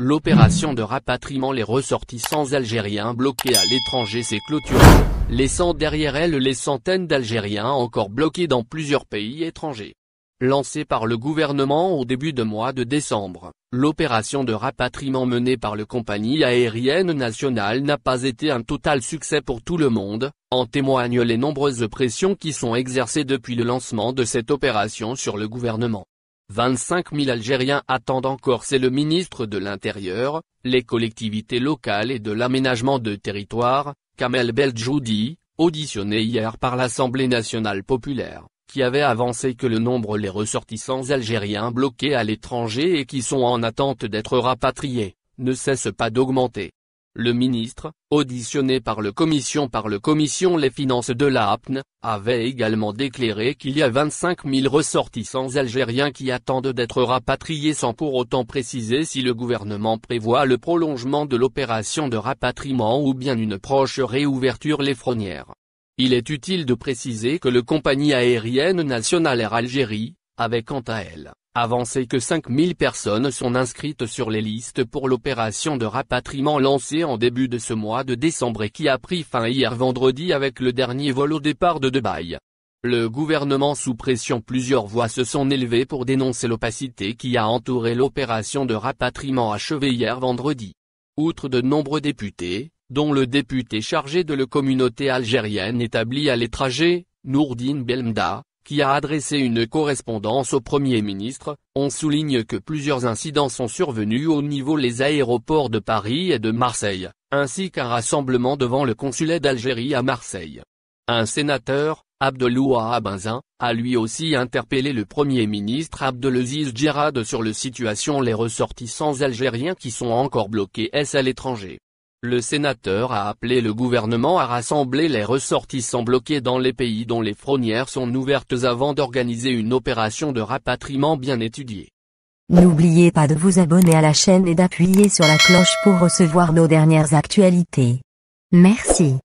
L'opération de rapatriement les ressortissants algériens bloqués à l'étranger s'est clôturée, laissant derrière elle les centaines d'Algériens encore bloqués dans plusieurs pays étrangers. Lancée par le gouvernement au début de mois de décembre, l'opération de rapatriement menée par le compagnie aérienne nationale n'a pas été un total succès pour tout le monde, en témoignent les nombreuses pressions qui sont exercées depuis le lancement de cette opération sur le gouvernement. 25 000 Algériens attendent encore c'est le ministre de l'Intérieur, les collectivités locales et de l'aménagement de territoire, Kamel Beljoudi, auditionné hier par l'Assemblée nationale populaire, qui avait avancé que le nombre les ressortissants algériens bloqués à l'étranger et qui sont en attente d'être rapatriés, ne cesse pas d'augmenter. Le ministre, auditionné par le commission par le commission les finances de l'APN, avait également déclaré qu'il y a 25 000 ressortissants algériens qui attendent d'être rapatriés sans pour autant préciser si le gouvernement prévoit le prolongement de l'opération de rapatriement ou bien une proche réouverture les frontières. Il est utile de préciser que le compagnie aérienne nationale Air Algérie, avait quant à elle, avancé que 5000 personnes sont inscrites sur les listes pour l'opération de rapatriement lancée en début de ce mois de décembre et qui a pris fin hier vendredi avec le dernier vol au départ de Dubaï. Le gouvernement sous pression plusieurs voix se sont élevées pour dénoncer l'opacité qui a entouré l'opération de rapatriement achevée hier vendredi. Outre de nombreux députés, dont le député chargé de la communauté algérienne établie à l'étranger, Nourdine Belmda, qui a adressé une correspondance au Premier ministre, on souligne que plusieurs incidents sont survenus au niveau les aéroports de Paris et de Marseille, ainsi qu'un rassemblement devant le consulat d'Algérie à Marseille. Un sénateur, Abdeloua Abinzin, a lui aussi interpellé le Premier ministre Abdelaziz Djerad sur la situation les ressortissants algériens qui sont encore bloqués S à l'étranger. Le sénateur a appelé le gouvernement à rassembler les ressortissants bloqués dans les pays dont les frontières sont ouvertes avant d'organiser une opération de rapatriement bien étudiée. N'oubliez pas de vous abonner à la chaîne et d'appuyer sur la cloche pour recevoir nos dernières actualités. Merci.